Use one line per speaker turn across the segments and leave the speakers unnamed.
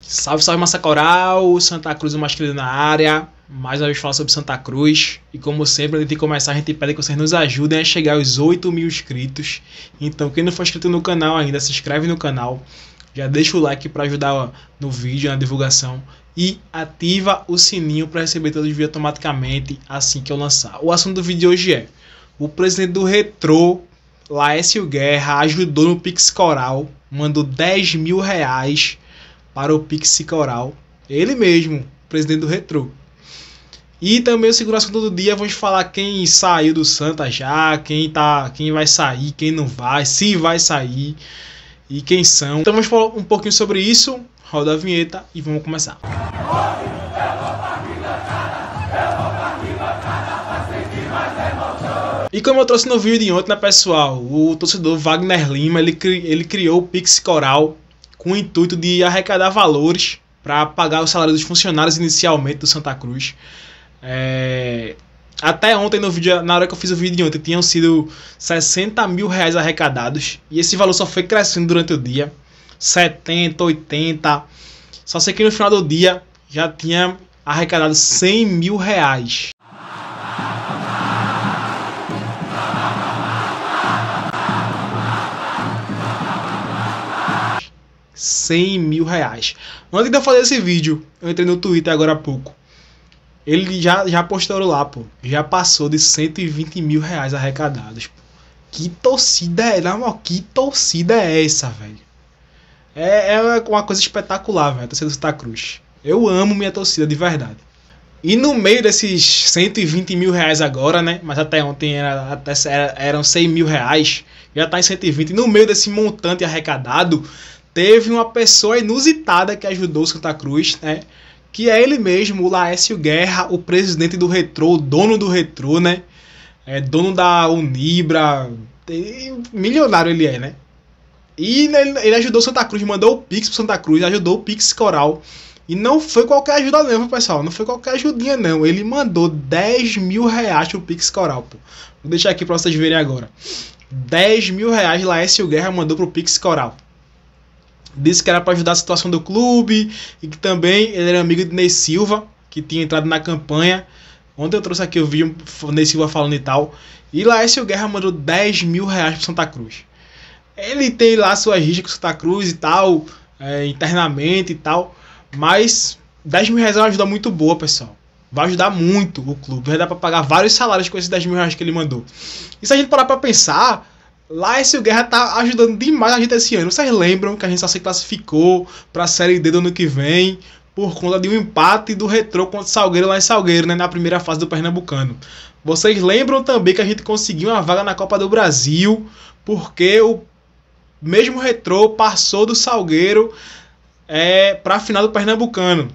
Salve, salve massa coral, Santa Cruz o mais querido na área. Mais uma vez falar sobre Santa Cruz. E como sempre, antes de começar, a gente pede que vocês nos ajudem a chegar aos 8 mil inscritos. Então, quem não for inscrito no canal ainda, se inscreve no canal. Já deixa o like para ajudar ó, no vídeo, na divulgação. E ativa o sininho para receber todos os vídeos automaticamente assim que eu lançar. O assunto do vídeo de hoje é: o presidente do Retro, Laércio Guerra, ajudou no Pix Coral, mandou 10 mil reais para o Pix Coral, ele mesmo, presidente do Retro. E também o segurança todo dia vamos falar quem saiu do Santa já, quem tá, quem vai sair, quem não vai, se vai sair e quem são. Então vamos falar um pouquinho sobre isso. Roda a vinheta e vamos começar. E como eu trouxe no vídeo de ontem, né, pessoal, o torcedor Wagner Lima, ele, cri ele criou o Pix Coral com o intuito de arrecadar valores para pagar o salário dos funcionários inicialmente do Santa Cruz. É... Até ontem, no vídeo, na hora que eu fiz o vídeo de ontem, tinham sido 60 mil reais arrecadados. E esse valor só foi crescendo durante o dia. 70, 80. Só sei que no final do dia já tinha arrecadado 100 mil reais. 100 mil reais. Antes de eu fazer esse vídeo, eu entrei no Twitter agora há pouco. Ele já, já postou lá, pô. Já passou de 120 mil reais arrecadados. Pô. Que torcida é, que torcida é essa, velho? É, é uma coisa espetacular, velho, a torcida do Santa Cruz. Eu amo minha torcida, de verdade. E no meio desses 120 mil reais agora, né? Mas até ontem era, até, era, eram 100 mil reais. Já tá em 120. E no meio desse montante arrecadado, teve uma pessoa inusitada que ajudou o Santa Cruz, né? Que é ele mesmo, o Laércio Guerra, o presidente do Retro, o dono do Retro, né? É dono da Unibra, milionário ele é, né? E ele ajudou o Santa Cruz, mandou o Pix pro Santa Cruz, ajudou o Pix Coral. E não foi qualquer ajuda não, pessoal. Não foi qualquer ajudinha não. Ele mandou 10 mil reais pro Pix Coral, pô. Vou deixar aqui pra vocês verem agora. 10 mil reais Laércio Guerra mandou pro Pix Coral. Disse que era para ajudar a situação do clube e que também ele era amigo de Ney Silva, que tinha entrado na campanha. Ontem eu trouxe aqui o vídeo Ney Silva falando e tal. E Laércio Guerra mandou 10 mil reais para Santa Cruz. Ele tem lá suas rixas com Santa Cruz e tal, é, internamente e tal. Mas 10 mil reais é uma ajuda muito boa, pessoal. Vai ajudar muito o clube. Vai dar para pagar vários salários com esses 10 mil reais que ele mandou. E se a gente parar para pensar, Laércio Guerra tá ajudando demais a gente esse ano. Vocês lembram que a gente só se classificou para a Série D do ano que vem por conta de um empate do Retrô contra o Salgueiro lá em Salgueiro, né, na primeira fase do Pernambucano. Vocês lembram também que a gente conseguiu uma vaga na Copa do Brasil porque o mesmo Retrô passou do Salgueiro é, para a final do Pernambucano.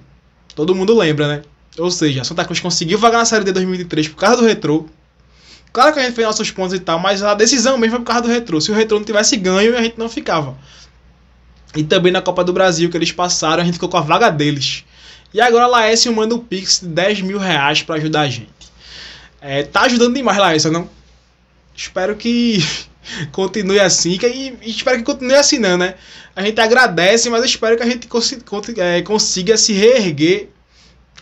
Todo mundo lembra, né? Ou seja, a Santa Cruz conseguiu vagar na Série D 2003 por causa do Retrô. Claro que a gente fez nossos pontos e tal, mas a decisão mesmo foi por causa do retrô. Se o retrô não tivesse ganho, a gente não ficava. E também na Copa do Brasil que eles passaram, a gente ficou com a vaga deles. E agora a Laércio manda um pix de 10 mil reais pra ajudar a gente. É, tá ajudando demais, Laércio, não? Espero que continue assim. Que, e espero que continue assim, não, né? A gente agradece, mas espero que a gente consiga, é, consiga se reerguer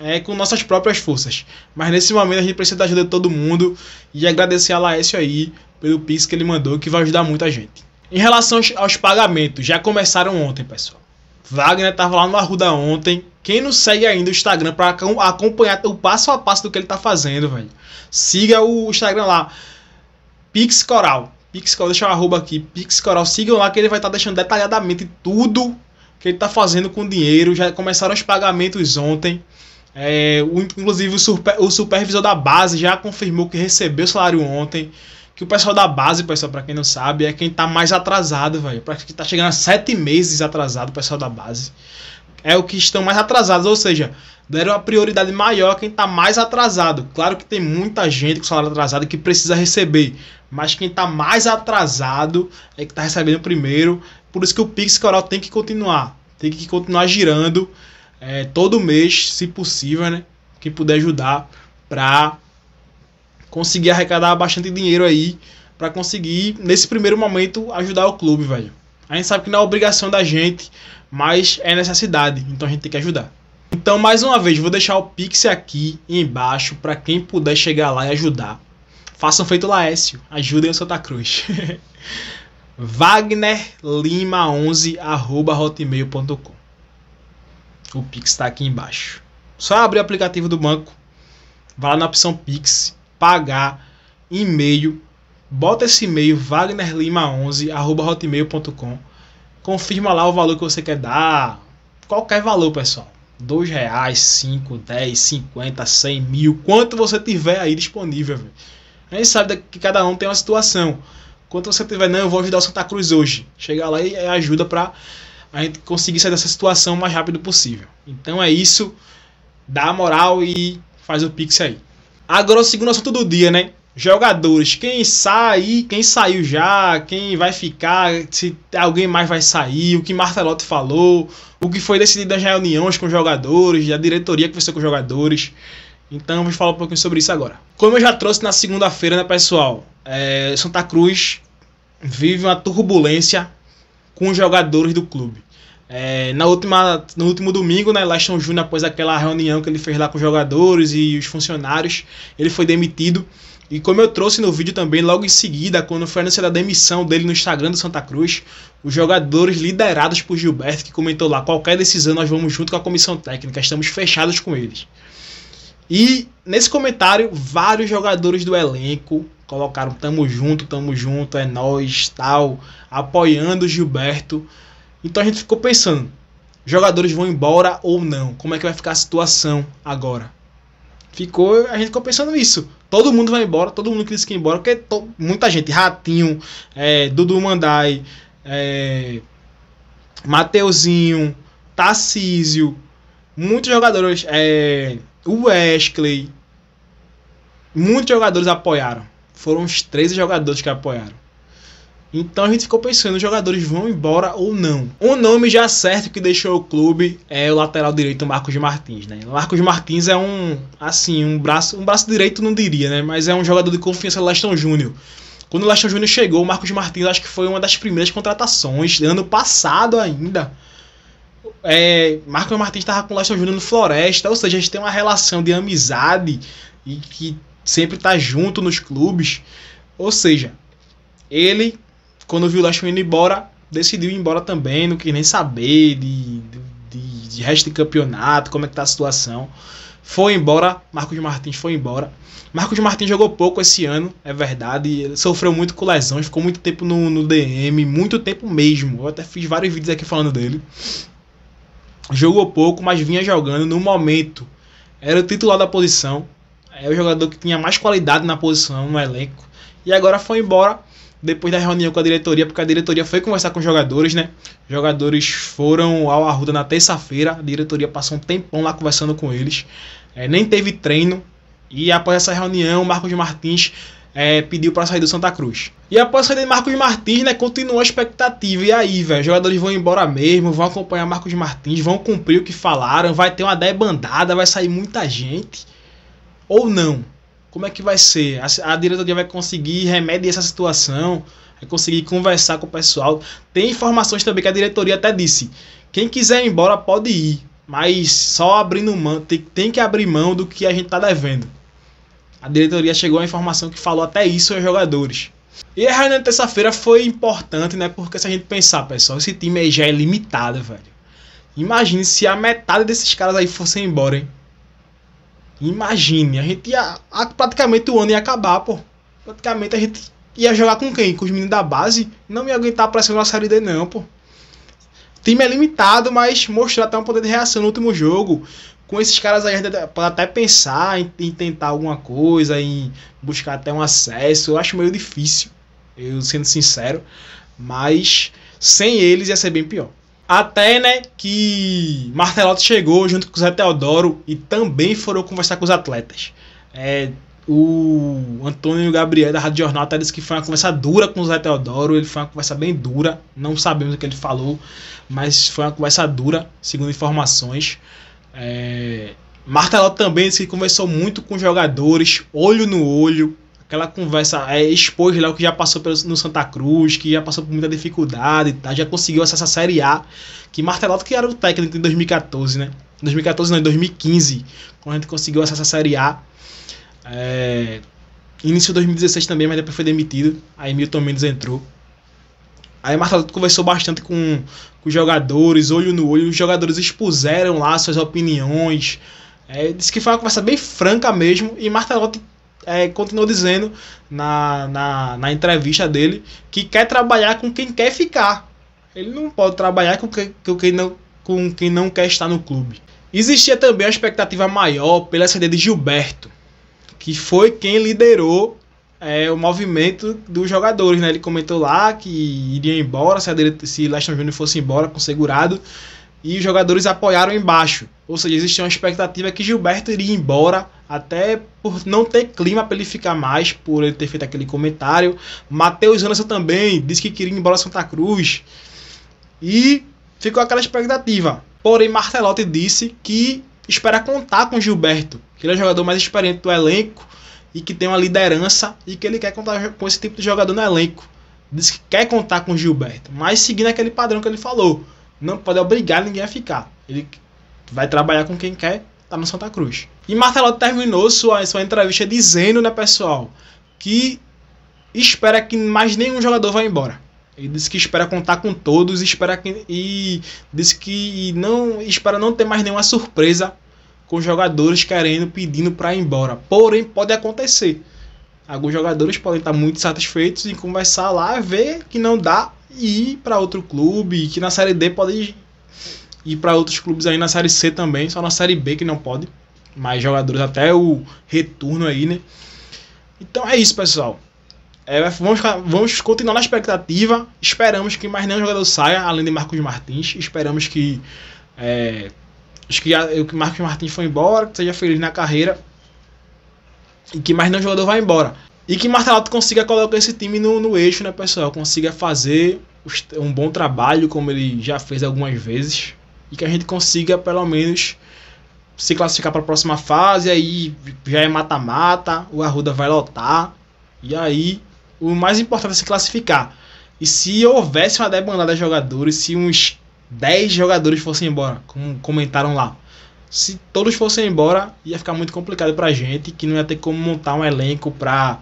é, com nossas próprias forças. Mas nesse momento a gente precisa da ajuda de todo mundo e agradecer a Laércio aí pelo Pix que ele mandou, que vai ajudar muita gente. Em relação aos pagamentos, já começaram ontem, pessoal. Wagner estava lá no Arruda ontem. Quem não segue ainda o Instagram para acompanhar o passo a passo do que ele está fazendo, velho, siga o Instagram lá. Pix Coral. Pix Coral, deixa o arroba aqui. Pix Coral, sigam lá que ele vai estar tá deixando detalhadamente tudo que ele está fazendo com o dinheiro. Já começaram os pagamentos ontem. É, o, inclusive, o, super, o supervisor da base já confirmou que recebeu o salário ontem. Que o pessoal da base, pessoal, para quem não sabe, é quem tá mais atrasado, velho. Parece que tá chegando a sete meses atrasado o pessoal da base. É o que estão mais atrasados, ou seja, deram a prioridade maior a quem tá mais atrasado. Claro que tem muita gente com salário atrasado que precisa receber, mas quem tá mais atrasado é que tá recebendo primeiro. Por isso que o Pix Coral tem que continuar, tem que continuar girando é, todo mês, se possível, né? Quem puder ajudar para conseguir arrecadar bastante dinheiro aí para conseguir nesse primeiro momento ajudar o clube, velho. A gente sabe que não é obrigação da gente, mas é necessidade, então a gente tem que ajudar. Então, mais uma vez, vou deixar o Pix aqui embaixo para quem puder chegar lá e ajudar. Façam feito Laécio, ajudem o Santa Cruz. Wagner Lima 11 arroba hotmail.com o Pix está aqui embaixo. Só abrir o aplicativo do banco, vá lá na opção Pix, pagar, e-mail, bota esse e-mail wagnerlima11@hotmail.com. Confirma lá o valor que você quer dar, qualquer valor, pessoal. dois reais, cinco, dez, cinquenta, 100 mil, quanto você tiver aí disponível. Véio. A gente sabe que cada um tem uma situação. Quanto você tiver, não, eu vou ajudar o Santa Cruz hoje. Chega lá e ajuda para a gente conseguir sair dessa situação o mais rápido possível. Então é isso, dá a moral e faz o pix aí. Agora o segundo assunto do dia, né? Jogadores, quem sai, quem saiu já, quem vai ficar, se alguém mais vai sair, o que Martelotti falou, o que foi decidido nas reuniões com os jogadores, a diretoria que conversou com os jogadores. Então vamos falar um pouquinho sobre isso agora. Como eu já trouxe na segunda-feira, né, pessoal? É, Santa Cruz vive uma turbulência com os jogadores do clube. É, na última, no último domingo, né, Laston Júnior, após aquela reunião que ele fez lá com os jogadores e os funcionários, ele foi demitido. E como eu trouxe no vídeo também, logo em seguida, quando foi anunciada a demissão dele no Instagram do Santa Cruz, os jogadores liderados por Gilberto, que comentou lá, qualquer decisão nós vamos junto com a comissão técnica, estamos fechados com eles. E nesse comentário, vários jogadores do elenco colocaram tamo junto, tamo junto, é nós, tal, apoiando o Gilberto. Então a gente ficou pensando, jogadores vão embora ou não? Como é que vai ficar a situação agora? Ficou, a gente ficou pensando nisso. Todo mundo vai embora, todo mundo que disse que ia embora, porque to, muita gente, Ratinho, é, Dudu Mandai, é, Mateuzinho, Tarcísio, muitos jogadores, é, o Wesley, muitos jogadores apoiaram. Foram os 13 jogadores que apoiaram. Então a gente ficou pensando, os jogadores vão embora ou não. Um nome já certo que deixou o clube é o lateral direito Marcos Martins, né? Marcos Martins é um, assim, um braço, um braço direito não diria, né? Mas é um jogador de confiança do Leston Júnior. Quando o Leston Júnior chegou, o Marcos Martins acho que foi uma das primeiras contratações, ano passado ainda. É, Marcos Martins estava com o Leston Júnior no Floresta, ou seja, a gente tem uma relação de amizade e que sempre tá junto nos clubes. Ou seja, ele, quando viu o Lashman indo embora, decidiu ir embora também, não quis nem saber de, de, de resto de campeonato, como é que tá a situação. Foi embora, Marcos Martins foi embora. Marcos Martins jogou pouco esse ano, é verdade. Ele sofreu muito com lesões, ficou muito tempo no, no DM, muito tempo mesmo. Eu até fiz vários vídeos aqui falando dele. Jogou pouco, mas vinha jogando no momento. Era o titular da posição, é o jogador que tinha mais qualidade na posição no elenco. E agora foi embora depois da reunião com a diretoria, porque a diretoria foi conversar com os jogadores, né? Os jogadores foram ao Arruda na terça-feira, a diretoria passou um tempão lá conversando com eles, é, nem teve treino. E após essa reunião, Marcos Martins é, pediu para sair do Santa Cruz. E após sair de Marcos Martins, né, continuou a expectativa. E aí, velho, os jogadores vão embora mesmo, vão acompanhar Marcos Martins, vão cumprir o que falaram, vai ter uma debandada, vai sair muita gente ou não? Como é que vai ser? A, a diretoria vai conseguir remediar essa situação? Vai conseguir conversar com o pessoal? Tem informações também que a diretoria até disse: quem quiser ir embora pode ir, mas só abrindo mão, tem, tem que abrir mão do que a gente está devendo. A diretoria chegou à informação que falou até isso aos jogadores. E a reunião de terça-feira foi importante, né? Porque se a gente pensar, pessoal, esse time aí já é limitado, velho. Imagine se a metade desses caras aí fossem embora, hein? Imagine, a gente ia. A, praticamente o ano ia acabar, pô. Praticamente a gente ia jogar com quem? Com os meninos da base? Não ia aguentar a pressão da série D, não, pô. O time é limitado, mas mostrou até um poder de reação no último jogo. Com esses caras aí, a gente pode até pensar em, em tentar alguma coisa, em buscar até um acesso. Eu acho meio difícil, eu sendo sincero. Mas sem eles ia ser bem pior. Até, né, que Martelotti chegou junto com o Zé Teodoro e também foram conversar com os atletas. É, o Antônio Gabriel da Rádio Jornal até disse que foi uma conversa dura com o Zé Teodoro, ele foi uma conversa bem dura, não sabemos o que ele falou, mas foi uma conversa dura, segundo informações. É, Martelotti também disse que conversou muito com jogadores, olho no olho, aquela conversa, é, expôs lá o que já passou pelo, no Santa Cruz, que já passou por muita dificuldade, tá? já conseguiu acessar a Série A, que Martelotto que era o técnico em 2014, né? 2014 não, em 2015, quando a gente conseguiu acessar a Série A. É, início de 2016 também, mas depois foi demitido, aí Milton Mendes entrou. Aí Martelotto conversou bastante com, com os jogadores, olho no olho, os jogadores expuseram lá suas opiniões, é, disse que foi uma conversa bem franca mesmo, e Martelotti é, continuou dizendo na, na, na entrevista dele que quer trabalhar com quem quer ficar. Ele não pode trabalhar com quem, com quem, não, com quem não quer estar no clube. Existia também a expectativa maior pela saída de Gilberto, que foi quem liderou é, o movimento dos jogadores. Né? Ele comentou lá que iria embora se, a dele, se Leston Júnior fosse embora com segurado, e os jogadores apoiaram embaixo. Ou seja, existia uma expectativa que Gilberto iria embora até por não ter clima para ele ficar mais, por ele ter feito aquele comentário. Matheus Anderson também disse que queria ir embora Santa Cruz. E ficou aquela expectativa. Porém, Martelotti disse que espera contar com Gilberto, que ele é o jogador mais experiente do elenco e que tem uma liderança e que ele quer contar com esse tipo de jogador no elenco. Diz que quer contar com Gilberto, mas seguindo aquele padrão que ele falou. Não pode obrigar ninguém a ficar. Ele vai trabalhar com quem quer tá no Santa Cruz. E Marcelo terminou sua, sua entrevista dizendo, né, pessoal, que espera que mais nenhum jogador vá embora. Ele disse que espera contar com todos, espera que, e disse que não espera não ter mais nenhuma surpresa com jogadores querendo, pedindo para ir embora. Porém, pode acontecer. Alguns jogadores podem estar muito satisfeitos e conversar lá, ver que não dá e ir para outro clube, que na Série D pode e para outros clubes aí na Série C também, só na Série B que não pode. Mais jogadores até o retorno aí, né? Então é isso, pessoal. É, vamos, vamos continuar na expectativa. Esperamos que mais nenhum jogador saia, além de Marcos Martins. Esperamos que. É, acho que, a, que Marcos Martins foi embora, que seja feliz na carreira. E que mais nenhum jogador vá embora. E que Martelato consiga colocar esse time no, no eixo, né, pessoal? Consiga fazer um bom trabalho, como ele já fez algumas vezes e que a gente consiga pelo menos se classificar para a próxima fase, aí já é mata-mata, o Arruda vai lotar. E aí, o mais importante é se classificar. E se houvesse uma debandada de jogadores, se uns 10 jogadores fossem embora, como comentaram lá, se todos fossem embora, ia ficar muito complicado para a gente, que não ia ter como montar um elenco para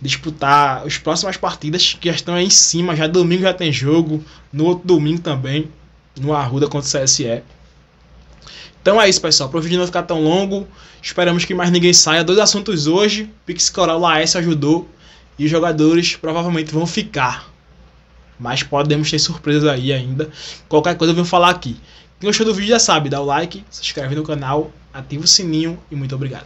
disputar as próximas partidas que já estão aí em cima, já domingo já tem jogo, no outro domingo também no Arruda contra o CSE. Então é isso, pessoal. Para o vídeo não ficar tão longo, esperamos que mais ninguém saia. Dois assuntos hoje: Pix Coral AS ajudou e os jogadores provavelmente vão ficar. Mas podemos ter surpresas aí ainda. Qualquer coisa eu venho falar aqui. Quem gostou do vídeo já sabe, dá o like, se inscreve no canal, ativa o sininho e muito obrigado.